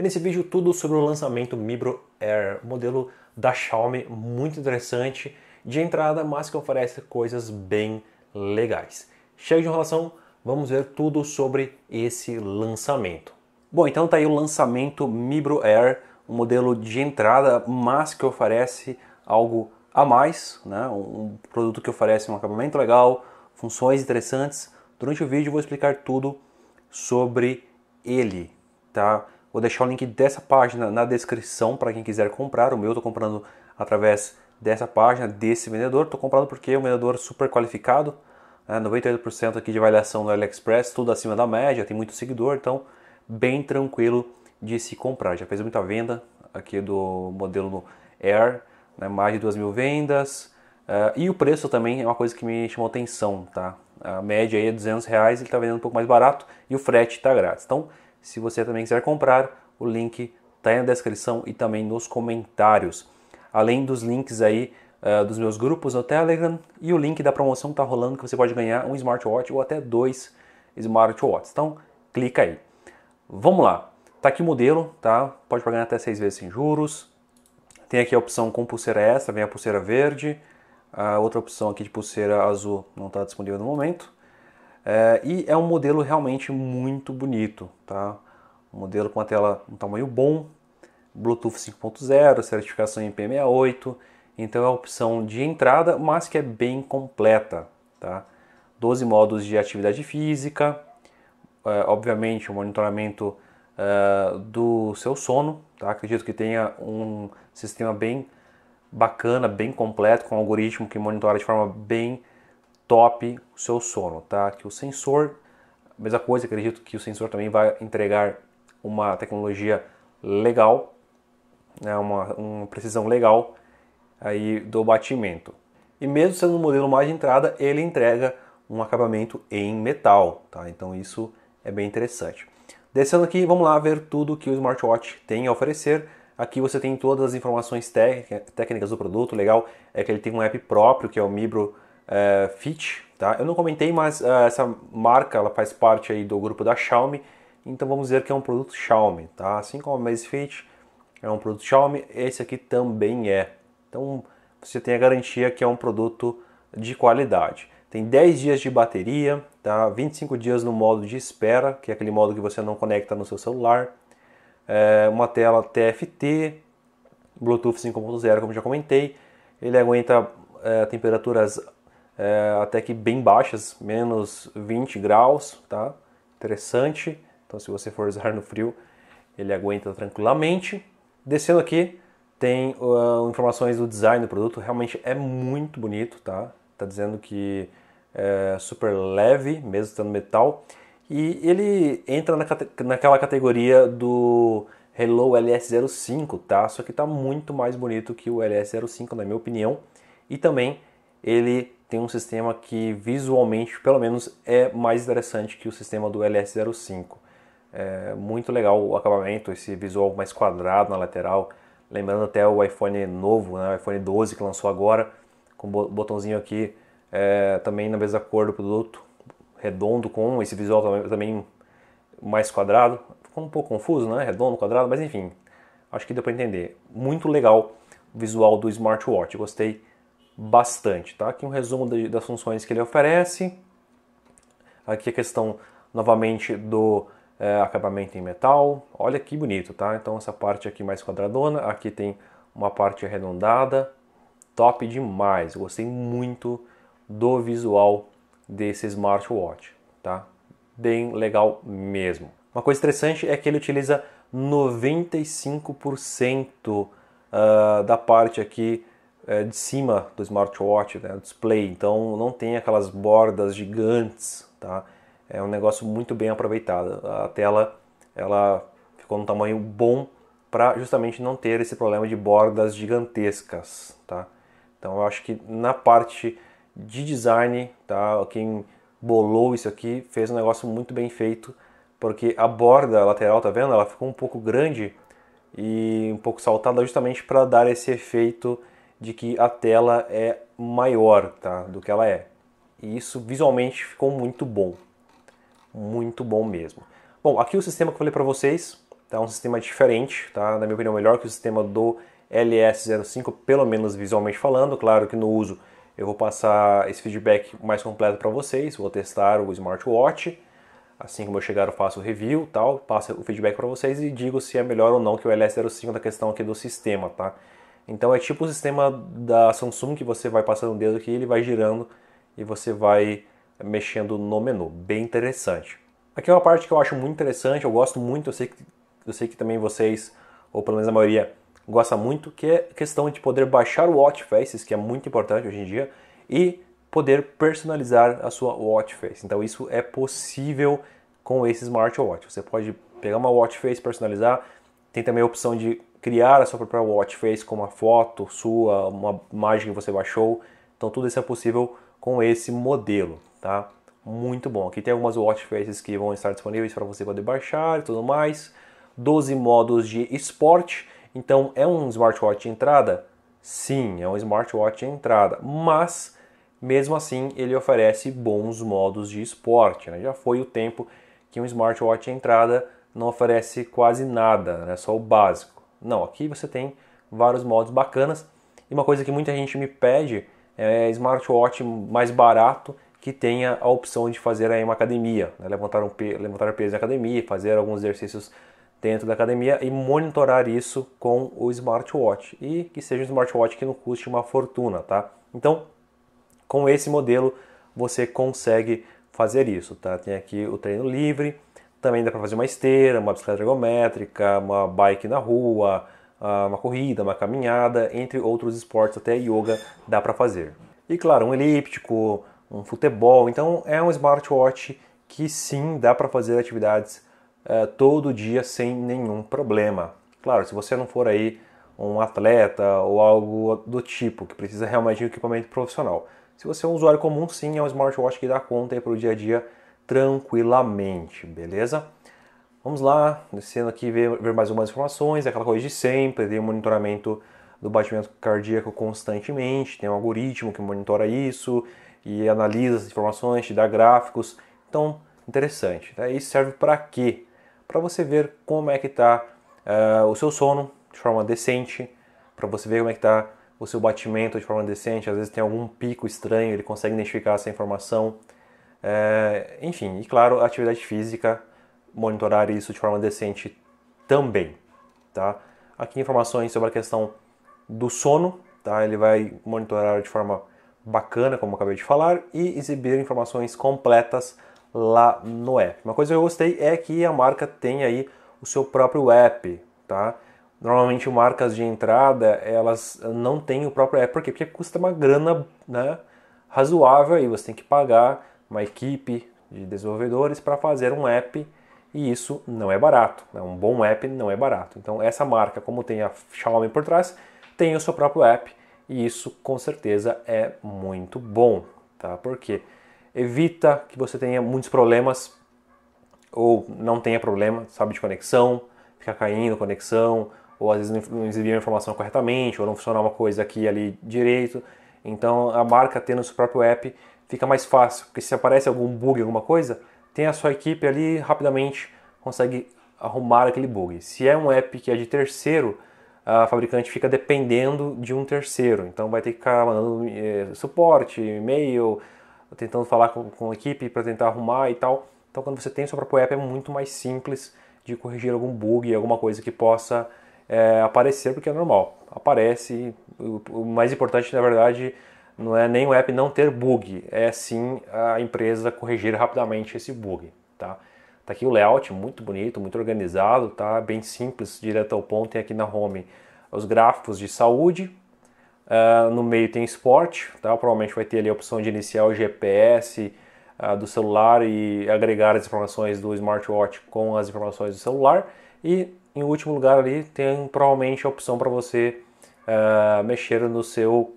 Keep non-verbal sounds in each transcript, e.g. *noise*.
E nesse vídeo tudo sobre o lançamento Mibro Air, modelo da Xiaomi muito interessante de entrada, mas que oferece coisas bem legais. Chega de enrolação, vamos ver tudo sobre esse lançamento. Bom, então tá aí o lançamento Mibro Air, um modelo de entrada, mas que oferece algo a mais, né? um produto que oferece um acabamento legal, funções interessantes. Durante o vídeo eu vou explicar tudo sobre ele, tá? Vou deixar o link dessa página na descrição para quem quiser comprar. O meu eu estou comprando através dessa página, desse vendedor. Estou comprando porque é um vendedor super qualificado. Né? 98% aqui de avaliação no AliExpress, tudo acima da média, tem muito seguidor, então bem tranquilo de se comprar. Já fez muita venda aqui do modelo Air, né? mais de 2 mil vendas. Uh, e o preço também é uma coisa que me chamou atenção, tá? A média aí é 200 reais, ele está vendendo um pouco mais barato e o frete está grátis. Então, se você também quiser comprar, o link está aí na descrição e também nos comentários. Além dos links aí uh, dos meus grupos no Telegram e o link da promoção está rolando que você pode ganhar um smartwatch ou até dois smartwatches. Então, clica aí. Vamos lá. Tá aqui o modelo, tá? Pode pagar até seis vezes sem juros. Tem aqui a opção com pulseira extra, vem a pulseira verde. A outra opção aqui de pulseira azul não está disponível no momento. É, e é um modelo realmente muito bonito, tá? Um modelo com a tela um tamanho bom, Bluetooth 5.0, certificação IP68, então é a opção de entrada, mas que é bem completa, tá? 12 modos de atividade física, é, obviamente o monitoramento é, do seu sono, tá? Acredito que tenha um sistema bem bacana, bem completo, com um algoritmo que monitora de forma bem top o seu sono, tá? Que o sensor, mesma coisa, acredito que o sensor também vai entregar uma tecnologia legal, né? uma, uma precisão legal aí do batimento. E mesmo sendo um modelo mais de entrada, ele entrega um acabamento em metal, tá? Então isso é bem interessante. Descendo aqui, vamos lá ver tudo que o smartwatch tem a oferecer. Aqui você tem todas as informações técnicas do produto. Legal é que ele tem um app próprio, que é o Mibro é, Fit, tá? Eu não comentei, mas é, essa marca ela faz parte aí do grupo da Xiaomi, então vamos dizer que é um produto Xiaomi, tá? Assim como a Fit é um produto Xiaomi, esse aqui também é. Então você tem a garantia que é um produto de qualidade. Tem 10 dias de bateria, tá? 25 dias no modo de espera, que é aquele modo que você não conecta no seu celular. É uma tela TFT, Bluetooth 5.0, como já comentei. Ele aguenta é, temperaturas é, até que bem baixas, menos 20 graus, tá? Interessante. Então, se você for *laughs* usar no frio, ele aguenta tranquilamente. Descendo aqui, tem uh, informações do design do produto. Realmente é muito bonito, tá? Tá dizendo que é super leve, mesmo estando metal. E ele entra na, naquela categoria do Hello LS05, tá? Só que tá muito mais bonito que o LS05, na minha opinião. E também ele tem um sistema que visualmente, pelo menos, é mais interessante que o sistema do LS05. É muito legal o acabamento, esse visual mais quadrado na lateral. Lembrando até o iPhone novo, né, o iPhone 12 que lançou agora, com o botãozinho aqui é, também na mesma cor do produto, redondo com esse visual também mais quadrado. Ficou um pouco confuso, né? Redondo, quadrado, mas enfim, acho que deu para entender. Muito legal o visual do smartwatch, gostei bastante. Tá? Aqui um resumo de, das funções que ele oferece. Aqui a questão novamente do é, acabamento em metal. Olha que bonito, tá? Então essa parte aqui mais quadradona, aqui tem uma parte arredondada. Top demais. Gostei muito do visual desse smartwatch, tá? Bem legal mesmo. Uma coisa interessante é que ele utiliza 95% ah, da parte aqui é, de cima do smartwatch, né, display, então não tem aquelas bordas gigantes, tá? É um negócio muito bem aproveitado. A tela ela ficou num tamanho bom para justamente não ter esse problema de bordas gigantescas, tá? Então eu acho que na parte de design, tá? Quem bolou isso aqui fez um negócio muito bem feito, porque a borda lateral, tá vendo? Ela ficou um pouco grande e um pouco saltada justamente para dar esse efeito de que a tela é maior tá, do que ela é. E isso visualmente ficou muito bom. Muito bom mesmo. Bom, aqui o sistema que eu falei para vocês tá, é um sistema diferente, tá? na minha opinião, melhor que o sistema do LS05, pelo menos visualmente falando. Claro que no uso eu vou passar esse feedback mais completo para vocês, vou testar o smartwatch. Assim como eu chegar, eu faço o review tal, passo o feedback para vocês e digo se é melhor ou não que o LS05 da questão aqui do sistema, tá? Então é tipo o sistema da Samsung que você vai passando o dedo aqui, ele vai girando e você vai mexendo no menu. Bem interessante. Aqui é uma parte que eu acho muito interessante, eu gosto muito, eu sei que, eu sei que também vocês, ou pelo menos a maioria, gosta muito, que é a questão de poder baixar o Watch Faces, que é muito importante hoje em dia, e poder personalizar a sua watch face. Então isso é possível com esse smartwatch. Você pode pegar uma watch face, personalizar. Tem também a opção de criar a sua própria watch face com uma foto sua, uma imagem que você baixou. Então tudo isso é possível com esse modelo, tá? Muito bom. Aqui tem algumas watch faces que vão estar disponíveis para você poder baixar e tudo mais. 12 modos de esporte. Então é um smartwatch de entrada? Sim, é um smartwatch de entrada, mas mesmo assim ele oferece bons modos de esporte. Né? Já foi o tempo que um smartwatch de entrada não oferece quase nada, né? só o básico. Não, aqui você tem vários modos bacanas. E uma coisa que muita gente me pede é smartwatch mais barato que tenha a opção de fazer aí uma academia, né? levantar, um levantar peso na academia, fazer alguns exercícios dentro da academia e monitorar isso com o smartwatch. E que seja um smartwatch que não custe uma fortuna, tá? Então, com esse modelo você consegue fazer isso, tá? Tem aqui o treino livre, também dá para fazer uma esteira, uma bicicleta ergométrica, uma bike na rua, ah, uma corrida, uma caminhada, entre outros esportes, até yoga dá para fazer. E claro, um elíptico, um futebol. Então é um smartwatch que sim dá para fazer atividades eh, todo dia sem nenhum problema. Claro, se você não for aí um atleta ou algo do tipo que precisa realmente de um equipamento profissional. Se você é um usuário comum, sim, é um smartwatch que dá conta para o dia a dia tranquilamente, beleza? Vamos lá, descendo aqui ver, ver mais algumas informações, aquela coisa de sempre, tem o um monitoramento do batimento cardíaco constantemente, tem um algoritmo que monitora isso e analisa as informações, te dá gráficos. Então, interessante. Tá? Isso serve para quê? Para você ver como é que está uh, eh, o seu sono de forma decente, para você ver como é que está o seu batimento de forma decente. Às vezes tem algum pico estranho, ele consegue identificar essa informação. É, enfim, e claro, atividade física, monitorar isso de forma decente também, tá? Aqui informações sobre a questão do sono, tá? Ele vai monitorar de forma bacana, como eu acabei de falar, e exibir informações completas lá no app. Uma coisa que eu gostei é que a marca tem aí o seu próprio app, tá? Normalmente marcas de entrada, elas não têm o próprio app, por quê? Porque custa uma grana, né, razoável e você tem que pagar uma equipe de desenvolvedores para fazer um app e isso não é barato. Né? Um bom app não é barato. Então essa marca, como tem a Xiaomi por trás, tem o seu próprio app e isso com certeza é muito bom, tá? Porque evita que você tenha muitos problemas ou não tenha problema, sabe, de conexão, ficar caindo conexão, ou às vezes não exibir a informação corretamente, ou não funcionar uma coisa aqui e ali direito. Então a marca tendo o seu próprio app fica mais fácil, porque se aparece algum bug, alguma coisa, tem a sua equipe ali rapidamente consegue arrumar aquele bug. Se é um app que é de terceiro, a fabricante fica dependendo de um terceiro, então vai ter que ficar mandando é, suporte, e-mail, tentando falar com, com a equipe para tentar arrumar e tal. Então, quando você tem sua própria app, é muito mais simples de corrigir algum bug, alguma coisa que possa é, aparecer, porque é normal. Aparece, o, o mais importante, na verdade, não é nem o app não ter bug, é sim a empresa corrigir rapidamente esse bug, tá? Tá aqui o layout muito bonito, muito organizado, tá? Bem simples, direto ao ponto. Tem aqui na home os gráficos de saúde. Uh, no meio tem esporte, tá? Provavelmente vai ter ali a opção de iniciar o GPS uh, ah, do celular e agregar as informações do smartwatch com as informações do celular. E em último lugar ali tem provavelmente a opção para você uh, mexer no seu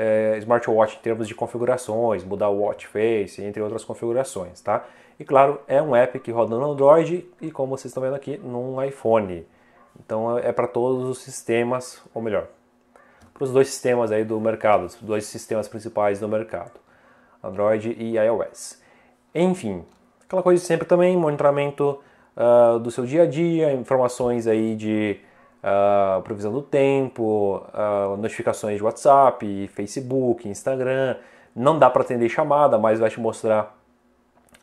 é, smartwatch em termos de configurações, mudar o watch face, entre outras configurações, tá? E claro, é um app que roda no Android e como vocês estão vendo aqui, num iPhone. Então é, é para todos os sistemas, ou melhor, para os dois sistemas aí do mercado, os dois sistemas principais do mercado, Android e iOS. Enfim, aquela coisa sempre também, monitoramento uh, do seu dia a dia, informações aí de uh, previsão do tempo, uh, notificações de WhatsApp, Facebook, Instagram. Não dá para atender chamada, mas vai te mostrar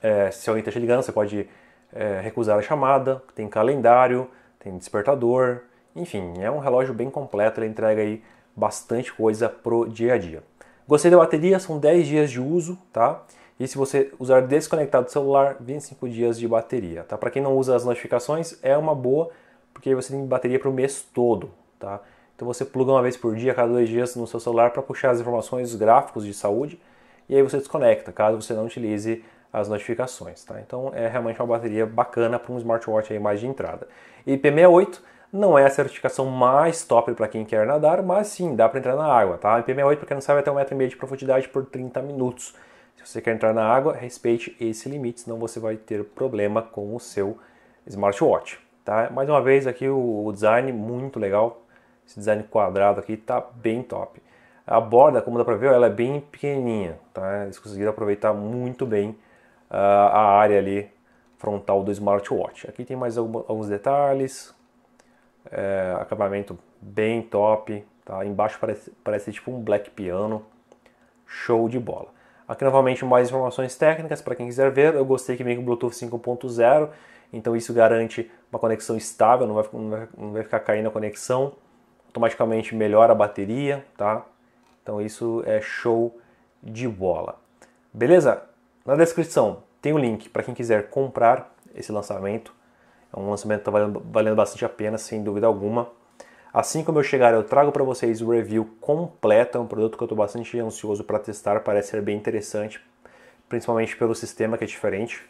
é, se alguém está te ligando, você pode é, recusar a chamada. Tem calendário, tem despertador, enfim, é um relógio bem completo, ele entrega aí bastante coisa pro dia a dia. Gostei da bateria, são 10 dias de uso, tá? E se você usar desconectado do celular, 25 dias de bateria, tá? Para quem não usa as notificações, é uma boa, porque aí você tem bateria para o mês todo, tá? Então você pluga uma vez por dia, cada dois dias no seu celular para puxar as informações, os gráficos de saúde e aí você desconecta, caso você não utilize as notificações, tá? Então é realmente uma bateria bacana para um smartwatch aí mais de entrada. IP68 não é a certificação mais top para quem quer nadar, mas sim, dá para entrar na água, tá? IP68 porque não sabe é até 1,5m meio de profundidade por 30 minutos. Se você quer entrar na água, respeite esse limite, senão você vai ter problema com o seu smartwatch. Tá? Mais uma vez aqui o design muito legal, esse design quadrado aqui tá bem top. A borda, como dá para ver, ela é bem pequenininha, tá? Eles conseguiram aproveitar muito bem uh, a área ali frontal do smartwatch. Aqui tem mais alguns detalhes, é, acabamento bem top, tá? Embaixo parece, parece tipo um black piano, show de bola. Aqui novamente mais informações técnicas para quem quiser ver. Eu gostei que vem com Bluetooth 5.0, então isso garante uma conexão estável, não vai, não vai, não vai ficar caindo a conexão. Automaticamente melhora a bateria, tá? Então isso é show de bola. Beleza? Na descrição tem o um link para quem quiser comprar esse lançamento. É um lançamento que está valendo, valendo bastante a pena, sem dúvida alguma. Assim como eu chegar, eu trago para vocês o review completo, é um produto que eu estou bastante ansioso para testar, parece ser bem interessante, principalmente pelo sistema que é diferente.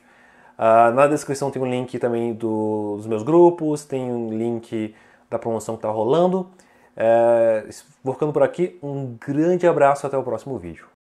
Uh, na descrição tem um link também do, dos meus grupos, tem um link da promoção que está rolando. Uh, é, vou ficando por aqui, um grande abraço até o próximo vídeo.